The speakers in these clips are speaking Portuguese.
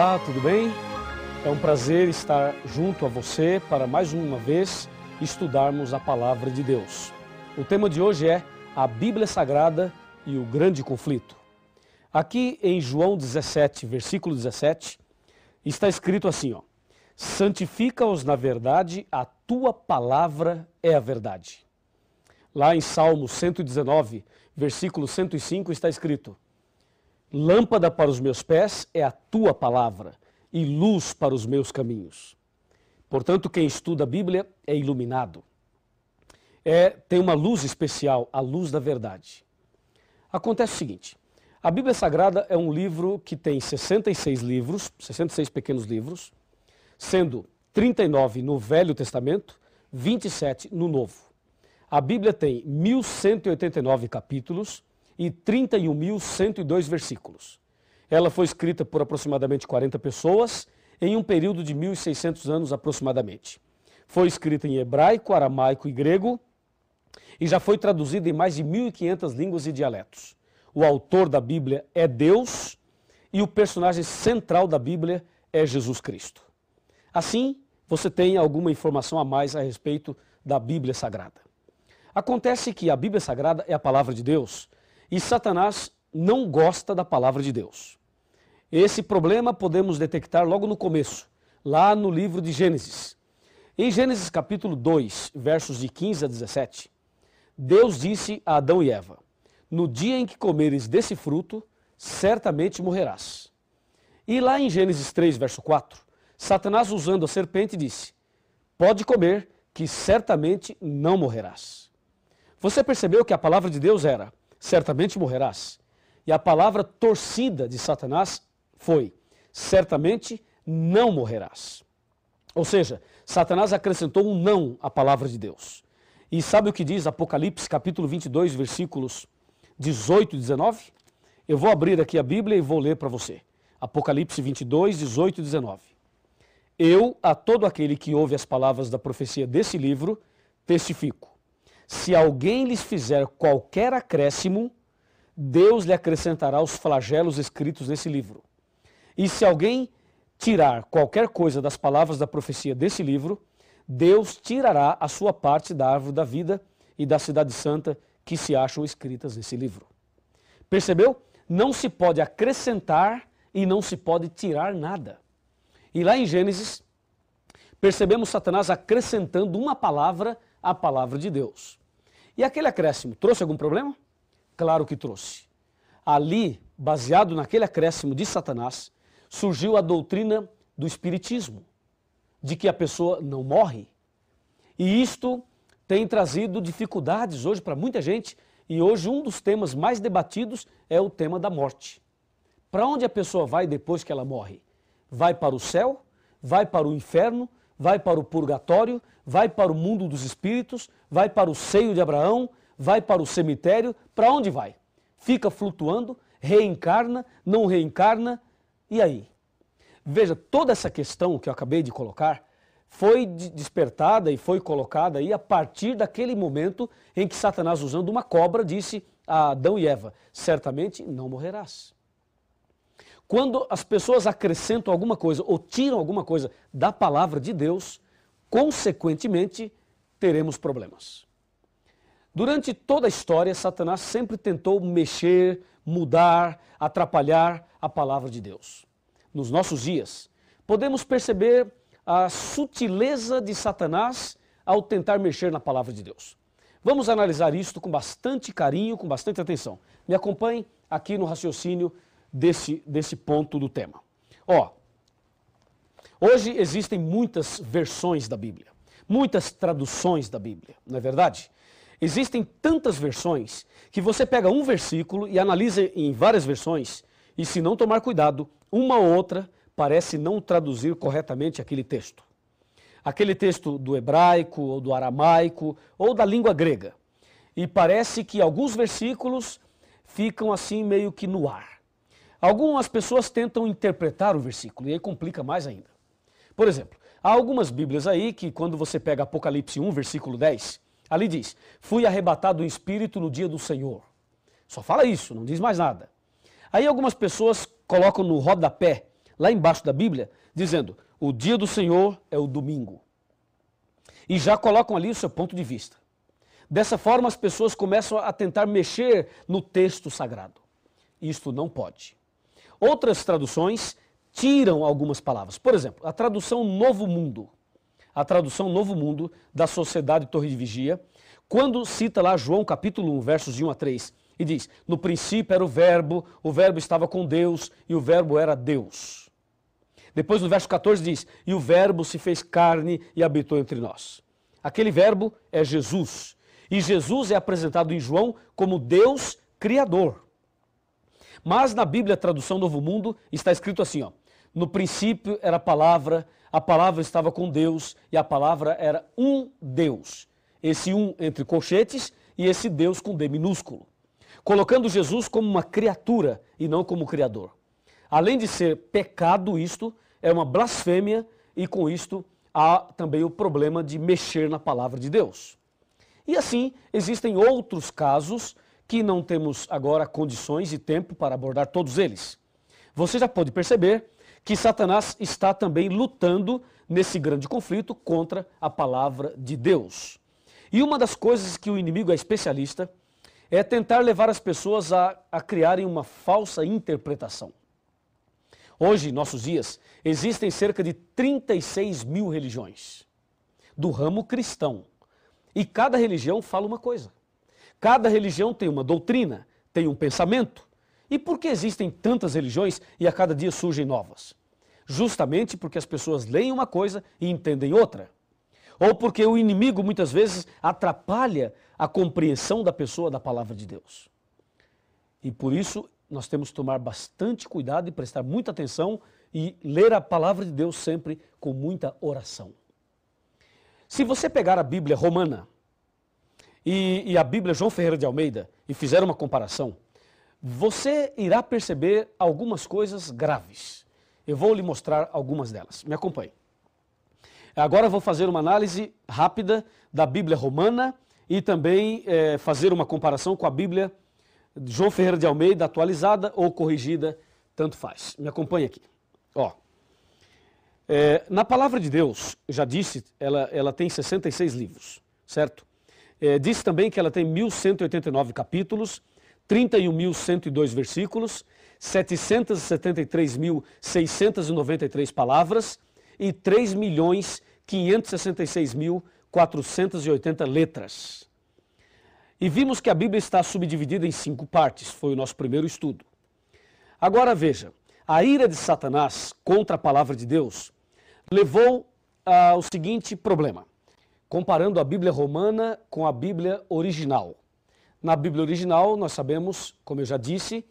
Olá, tudo bem? É um prazer estar junto a você para mais uma vez estudarmos a palavra de Deus. O tema de hoje é a Bíblia Sagrada e o Grande Conflito. Aqui em João 17, versículo 17, está escrito assim, ó: Santifica-os na verdade, a tua palavra é a verdade. Lá em Salmo 119, versículo 105 está escrito: Lâmpada para os meus pés é a tua palavra e luz para os meus caminhos. Portanto, quem estuda a Bíblia é iluminado. É, tem uma luz especial, a luz da verdade. Acontece o seguinte: a Bíblia Sagrada é um livro que tem 66 livros, 66 pequenos livros, sendo 39 no Velho Testamento, 27 no Novo. A Bíblia tem 1189 capítulos, e 31.102 versículos. Ela foi escrita por aproximadamente 40 pessoas em um período de 1.600 anos aproximadamente. Foi escrita em hebraico, aramaico e grego e já foi traduzida em mais de 1.500 línguas e dialetos. O autor da Bíblia é Deus e o personagem central da Bíblia é Jesus Cristo. Assim, você tem alguma informação a mais a respeito da Bíblia Sagrada. Acontece que a Bíblia Sagrada é a palavra de Deus, e Satanás não gosta da palavra de Deus. Esse problema podemos detectar logo no começo, lá no livro de Gênesis. Em Gênesis capítulo 2, versos de 15 a 17, Deus disse a Adão e Eva: No dia em que comeres desse fruto, certamente morrerás. E lá em Gênesis 3, verso 4, Satanás, usando a serpente, disse: Pode comer, que certamente não morrerás. Você percebeu que a palavra de Deus era: certamente morrerás. E a palavra torcida de Satanás foi: certamente não morrerás. Ou seja, Satanás acrescentou um não à palavra de Deus. E sabe o que diz Apocalipse capítulo 22, versículos 18 e 19? Eu vou abrir aqui a Bíblia e vou ler para você. Apocalipse 22, 18 e 19. Eu, a todo aquele que ouve as palavras da profecia desse livro, testifico. Se alguém lhes fizer qualquer acréscimo, Deus lhe acrescentará os flagelos escritos nesse livro. E se alguém tirar qualquer coisa das palavras da profecia desse livro, Deus tirará a sua parte da árvore da vida e da cidade santa que se acham escritas nesse livro. Percebeu? Não se pode acrescentar e não se pode tirar nada. E lá em Gênesis, percebemos Satanás acrescentando uma palavra à palavra de Deus. E aquele acréscimo trouxe algum problema? Claro que trouxe. Ali, baseado naquele acréscimo de Satanás, surgiu a doutrina do Espiritismo, de que a pessoa não morre. E isto tem trazido dificuldades hoje para muita gente, e hoje um dos temas mais debatidos é o tema da morte. Para onde a pessoa vai depois que ela morre? Vai para o céu? Vai para o inferno? Vai para o purgatório? vai para o mundo dos espíritos, vai para o seio de Abraão, vai para o cemitério, para onde vai? Fica flutuando, reencarna, não reencarna, e aí? Veja, toda essa questão que eu acabei de colocar foi despertada e foi colocada aí a partir daquele momento em que Satanás, usando uma cobra, disse a Adão e Eva: Certamente não morrerás. Quando as pessoas acrescentam alguma coisa ou tiram alguma coisa da palavra de Deus, Consequentemente, teremos problemas. Durante toda a história, Satanás sempre tentou mexer, mudar, atrapalhar a palavra de Deus. Nos nossos dias, podemos perceber a sutileza de Satanás ao tentar mexer na palavra de Deus. Vamos analisar isto com bastante carinho, com bastante atenção. Me acompanhe aqui no raciocínio desse, desse ponto do tema. Ó, Hoje existem muitas versões da Bíblia, muitas traduções da Bíblia, não é verdade? Existem tantas versões que você pega um versículo e analisa em várias versões, e se não tomar cuidado, uma ou outra parece não traduzir corretamente aquele texto. Aquele texto do hebraico ou do aramaico ou da língua grega. E parece que alguns versículos ficam assim meio que no ar. Algumas pessoas tentam interpretar o versículo e aí complica mais ainda. Por exemplo, há algumas Bíblias aí que quando você pega Apocalipse 1, versículo 10, ali diz: "Fui arrebatado em espírito no dia do Senhor". Só fala isso, não diz mais nada. Aí algumas pessoas colocam no rodapé, lá embaixo da Bíblia, dizendo: "O dia do Senhor é o domingo". E já colocam ali o seu ponto de vista. Dessa forma, as pessoas começam a tentar mexer no texto sagrado. Isto não pode. Outras traduções tiram algumas palavras. Por exemplo, a tradução Novo Mundo, a tradução Novo Mundo da Sociedade Torre de Vigia, quando cita lá João capítulo 1, versos de 1 a 3, e diz: No princípio era o Verbo, o Verbo estava com Deus e o Verbo era Deus. Depois no verso 14 diz: E o Verbo se fez carne e habitou entre nós. Aquele Verbo é Jesus. E Jesus é apresentado em João como Deus Criador. Mas na Bíblia, tradução Novo Mundo, está escrito assim, ó. No princípio era a palavra, a palavra estava com Deus e a palavra era um Deus. Esse um entre colchetes e esse Deus com D minúsculo. Colocando Jesus como uma criatura e não como criador. Além de ser pecado isto, é uma blasfêmia e com isto há também o problema de mexer na palavra de Deus. E assim existem outros casos que não temos agora condições e tempo para abordar todos eles. Você já pode perceber que Satanás está também lutando nesse grande conflito contra a palavra de Deus. E uma das coisas que o inimigo é especialista é tentar levar as pessoas a, a criarem uma falsa interpretação. Hoje, em nossos dias, existem cerca de 36 mil religiões do ramo cristão. E cada religião fala uma coisa. Cada religião tem uma doutrina, tem um pensamento. E por que existem tantas religiões e a cada dia surgem novas? Justamente porque as pessoas leem uma coisa e entendem outra. Ou porque o inimigo muitas vezes atrapalha a compreensão da pessoa da palavra de Deus. E por isso nós temos que tomar bastante cuidado e prestar muita atenção e ler a palavra de Deus sempre com muita oração. Se você pegar a Bíblia romana, e, e a Bíblia João Ferreira de Almeida e fizeram uma comparação, você irá perceber algumas coisas graves. Eu vou lhe mostrar algumas delas. Me acompanhe. Agora vou fazer uma análise rápida da Bíblia romana e também é, fazer uma comparação com a Bíblia de João Ferreira de Almeida, atualizada ou corrigida, tanto faz. Me acompanhe aqui. Ó, é, na palavra de Deus, já disse, ela, ela tem 66 livros, certo? É, diz também que ela tem 1.189 capítulos, 31.102 versículos, 773.693 palavras e 3.566.480 letras. E vimos que a Bíblia está subdividida em cinco partes, foi o nosso primeiro estudo. Agora veja, a ira de Satanás contra a palavra de Deus levou ao seguinte problema comparando a Bíblia romana com a Bíblia original. Na Bíblia original, nós sabemos, como eu já disse,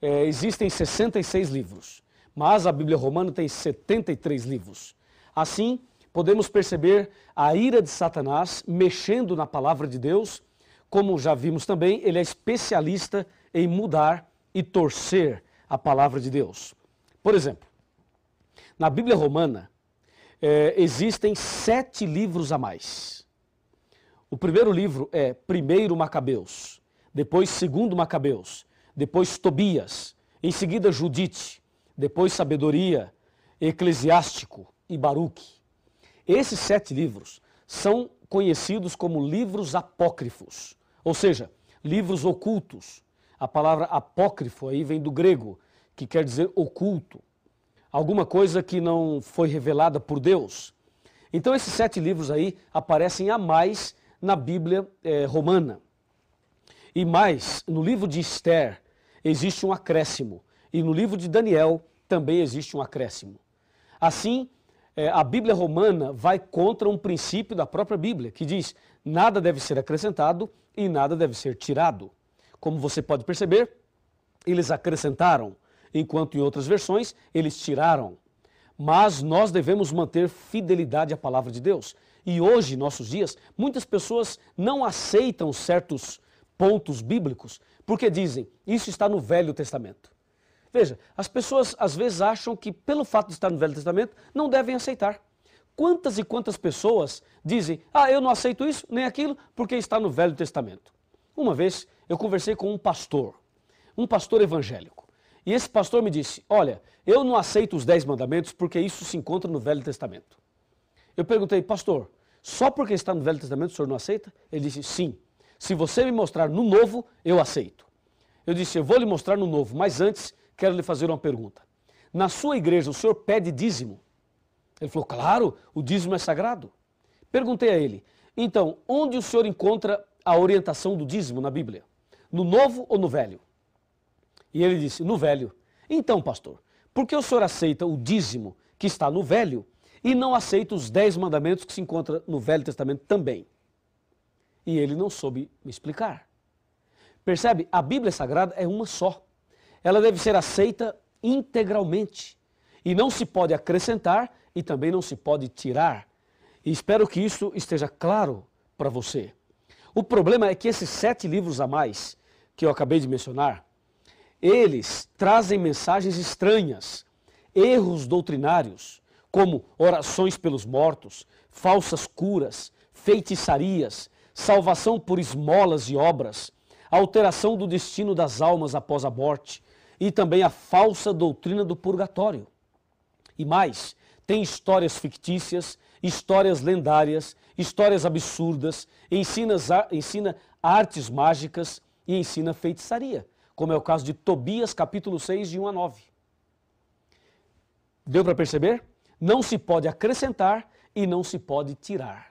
é, existem 66 livros, mas a Bíblia romana tem 73 livros. Assim, podemos perceber a ira de Satanás mexendo na palavra de Deus. Como já vimos também, ele é especialista em mudar e torcer a palavra de Deus. Por exemplo, na Bíblia romana, é, existem sete livros a mais. O primeiro livro é primeiro Macabeus, depois segundo Macabeus, depois Tobias, em seguida Judite, depois Sabedoria, Eclesiástico e Baruque. Esses sete livros são conhecidos como livros apócrifos, ou seja, livros ocultos. A palavra apócrifo aí vem do grego, que quer dizer oculto alguma coisa que não foi revelada por Deus. Então, esses sete livros aí aparecem a mais na Bíblia eh, romana. E mais, no livro de Esther existe um acréscimo. E no livro de Daniel também existe um acréscimo. Assim, eh, a Bíblia romana vai contra um princípio da própria Bíblia, que diz: nada deve ser acrescentado e nada deve ser tirado. Como você pode perceber, eles acrescentaram enquanto em outras versões eles tiraram. Mas nós devemos manter fidelidade à palavra de Deus. E hoje, nossos dias, muitas pessoas não aceitam certos pontos bíblicos porque dizem, isso está no Velho Testamento. Veja, as pessoas às vezes acham que pelo fato de estar no Velho Testamento não devem aceitar. Quantas e quantas pessoas dizem, ah, eu não aceito isso nem aquilo porque está no Velho Testamento. Uma vez eu conversei com um pastor, um pastor evangélico. E esse pastor me disse: Olha, eu não aceito os dez mandamentos porque isso se encontra no Velho Testamento. Eu perguntei, pastor, só porque está no Velho Testamento o senhor não aceita? Ele disse: Sim. Se você me mostrar no Novo, eu aceito. Eu disse: Eu vou lhe mostrar no Novo, mas antes quero lhe fazer uma pergunta. Na sua igreja, o senhor pede dízimo? Ele falou: Claro, o dízimo é sagrado. Perguntei a ele: Então, onde o senhor encontra a orientação do dízimo na Bíblia? No Novo ou no Velho? E ele disse: No velho. Então, pastor, por que o senhor aceita o dízimo que está no velho e não aceita os dez mandamentos que se encontram no Velho Testamento também? E ele não soube me explicar. Percebe? A Bíblia Sagrada é uma só. Ela deve ser aceita integralmente. E não se pode acrescentar e também não se pode tirar. E espero que isso esteja claro para você. O problema é que esses sete livros a mais que eu acabei de mencionar, eles trazem mensagens estranhas, erros doutrinários, como orações pelos mortos, falsas curas, feitiçarias, salvação por esmolas e obras, alteração do destino das almas após a morte e também a falsa doutrina do purgatório. E mais, tem histórias fictícias, histórias lendárias, histórias absurdas, ensina, ensina artes mágicas e ensina feitiçaria como é o caso de Tobias, capítulo 6, de 1 a 9. Deu para perceber? Não se pode acrescentar e não se pode tirar.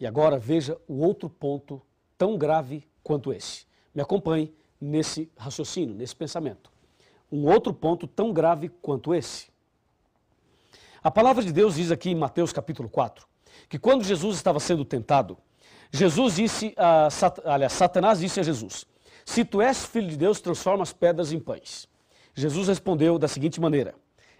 E agora veja o outro ponto tão grave quanto esse. Me acompanhe nesse raciocínio, nesse pensamento. Um outro ponto tão grave quanto esse. A palavra de Deus diz aqui em Mateus capítulo 4 que quando Jesus estava sendo tentado, Jesus disse, a, aliás, Satanás disse a Jesus: se tu és filho de Deus, transforma as pedras em pães. Jesus respondeu da seguinte maneira: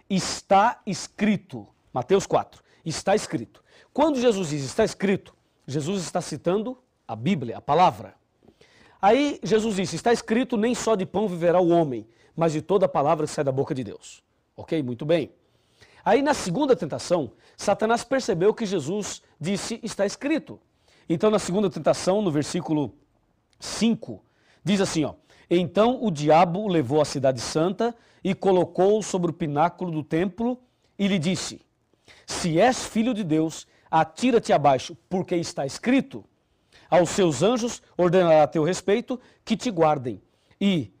Está escrito, Mateus 4, está escrito. Quando Jesus diz está escrito, Jesus está citando a Bíblia, a palavra. Aí Jesus disse: Está escrito, nem só de pão viverá o homem, mas de toda a palavra que sai da boca de Deus. Ok? Muito bem. Aí na segunda tentação, Satanás percebeu que Jesus disse: Está escrito. Então na segunda tentação, no versículo 5, Diz assim, ó: Então o diabo o levou à cidade santa e colocou-o sobre o pináculo do templo e lhe disse: Se és filho de Deus, atira-te abaixo, porque está escrito: Aos seus anjos ordenará a teu respeito que te guardem, e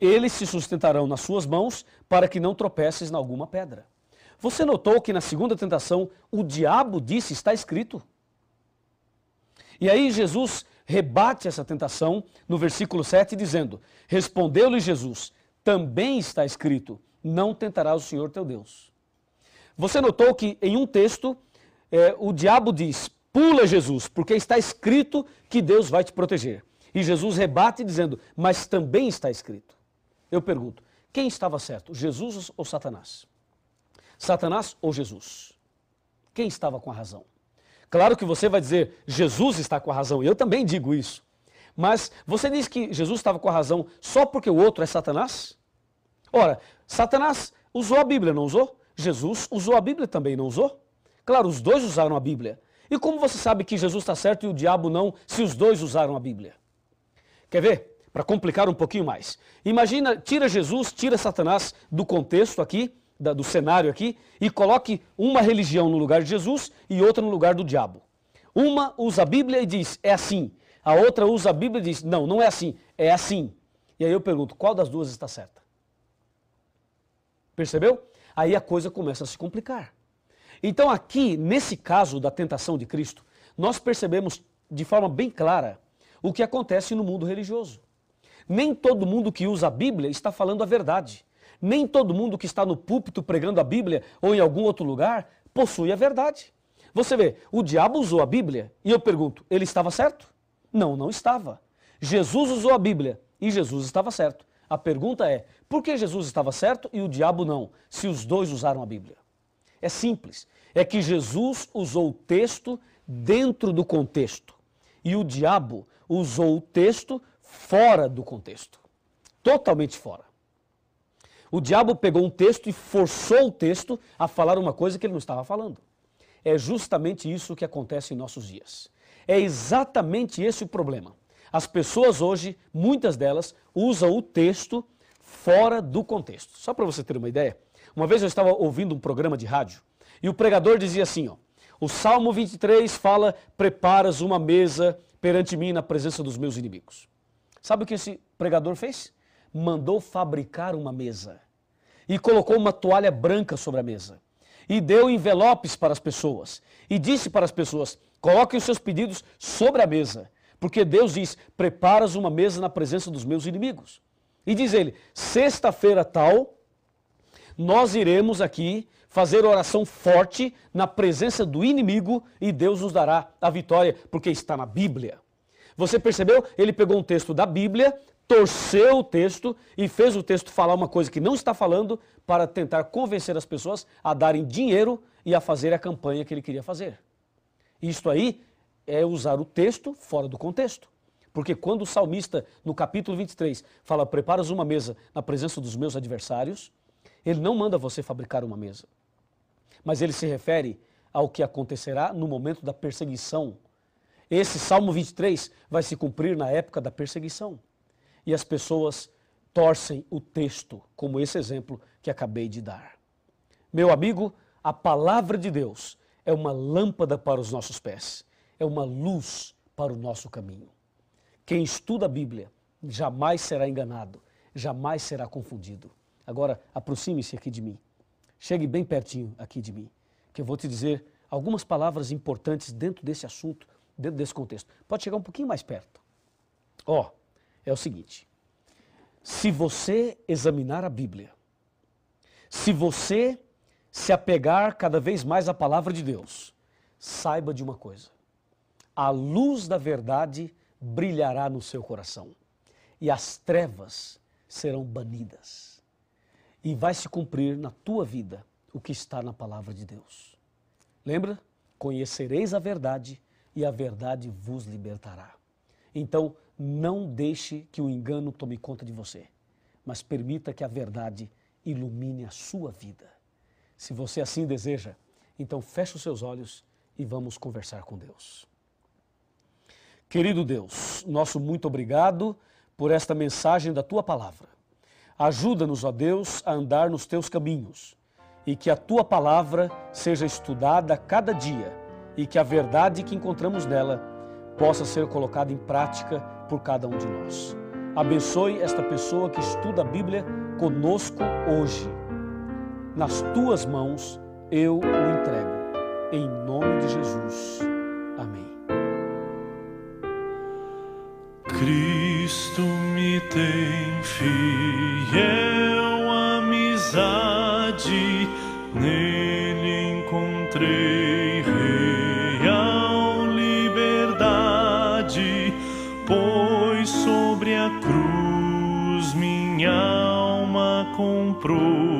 eles se sustentarão nas suas mãos para que não tropeces em alguma pedra. Você notou que na segunda tentação o diabo disse: Está escrito. E aí Jesus rebate essa tentação no versículo 7, dizendo: Respondeu-lhe Jesus: Também está escrito: Não tentarás o Senhor teu Deus. Você notou que em um texto é, o diabo diz: Pula Jesus, porque está escrito que Deus vai te proteger. E Jesus rebate dizendo: Mas também está escrito. Eu pergunto: quem estava certo, Jesus ou Satanás? Satanás ou Jesus? Quem estava com a razão? Claro que você vai dizer, Jesus está com a razão, eu também digo isso. Mas você diz que Jesus estava com a razão só porque o outro é Satanás? Ora, Satanás usou a Bíblia, não usou? Jesus usou a Bíblia também, não usou? Claro, os dois usaram a Bíblia. E como você sabe que Jesus está certo e o diabo não, se os dois usaram a Bíblia? Quer ver? Para complicar um pouquinho mais. Imagina, tira Jesus, tira Satanás do contexto aqui da, do cenário aqui e coloque uma religião no lugar de Jesus e outra no lugar do diabo. Uma usa a Bíblia e diz, é assim. A outra usa a Bíblia e diz, não, não é assim, é assim. E aí eu pergunto, qual das duas está certa? Percebeu? Aí a coisa começa a se complicar. Então, aqui, nesse caso da tentação de Cristo, nós percebemos de forma bem clara o que acontece no mundo religioso. Nem todo mundo que usa a Bíblia está falando a verdade. Nem todo mundo que está no púlpito pregando a Bíblia ou em algum outro lugar possui a verdade. Você vê, o diabo usou a Bíblia e eu pergunto, ele estava certo? Não, não estava. Jesus usou a Bíblia e Jesus estava certo. A pergunta é, por que Jesus estava certo e o diabo não, se os dois usaram a Bíblia? É simples, é que Jesus usou o texto dentro do contexto e o diabo usou o texto fora do contexto totalmente fora. O diabo pegou um texto e forçou o texto a falar uma coisa que ele não estava falando. É justamente isso que acontece em nossos dias. É exatamente esse o problema. As pessoas hoje, muitas delas, usam o texto fora do contexto. Só para você ter uma ideia, uma vez eu estava ouvindo um programa de rádio e o pregador dizia assim, ó, o Salmo 23 fala: "Preparas uma mesa perante mim na presença dos meus inimigos". Sabe o que esse pregador fez? Mandou fabricar uma mesa e colocou uma toalha branca sobre a mesa. E deu envelopes para as pessoas. E disse para as pessoas: coloquem os seus pedidos sobre a mesa. Porque Deus diz: preparas uma mesa na presença dos meus inimigos. E diz ele: sexta-feira tal, nós iremos aqui fazer oração forte na presença do inimigo e Deus nos dará a vitória, porque está na Bíblia. Você percebeu? Ele pegou um texto da Bíblia, torceu o texto e fez o texto falar uma coisa que não está falando para tentar convencer as pessoas a darem dinheiro e a fazer a campanha que ele queria fazer. Isto aí é usar o texto fora do contexto. Porque quando o salmista, no capítulo 23, fala: Preparas uma mesa na presença dos meus adversários, ele não manda você fabricar uma mesa. Mas ele se refere ao que acontecerá no momento da perseguição. Esse Salmo 23 vai se cumprir na época da perseguição e as pessoas torcem o texto, como esse exemplo que acabei de dar. Meu amigo, a palavra de Deus é uma lâmpada para os nossos pés, é uma luz para o nosso caminho. Quem estuda a Bíblia jamais será enganado, jamais será confundido. Agora, aproxime-se aqui de mim. Chegue bem pertinho aqui de mim, que eu vou te dizer algumas palavras importantes dentro desse assunto, dentro desse contexto. Pode chegar um pouquinho mais perto. Ó, oh, é o seguinte: se você examinar a Bíblia, se você se apegar cada vez mais à palavra de Deus, saiba de uma coisa: a luz da verdade brilhará no seu coração e as trevas serão banidas. E vai se cumprir na tua vida o que está na palavra de Deus. Lembra? Conhecereis a verdade e a verdade vos libertará. Então, não deixe que o engano tome conta de você, mas permita que a verdade ilumine a sua vida. Se você assim deseja, então feche os seus olhos e vamos conversar com Deus. Querido Deus, nosso muito obrigado por esta mensagem da tua palavra. Ajuda-nos, ó Deus, a andar nos teus caminhos e que a tua palavra seja estudada cada dia e que a verdade que encontramos nela possa ser colocada em prática por cada um de nós. Abençoe esta pessoa que estuda a Bíblia conosco hoje. Nas tuas mãos eu o entrego. Em nome de Jesus. Amém. Cristo me tem fiel amizade. minha alma comprou.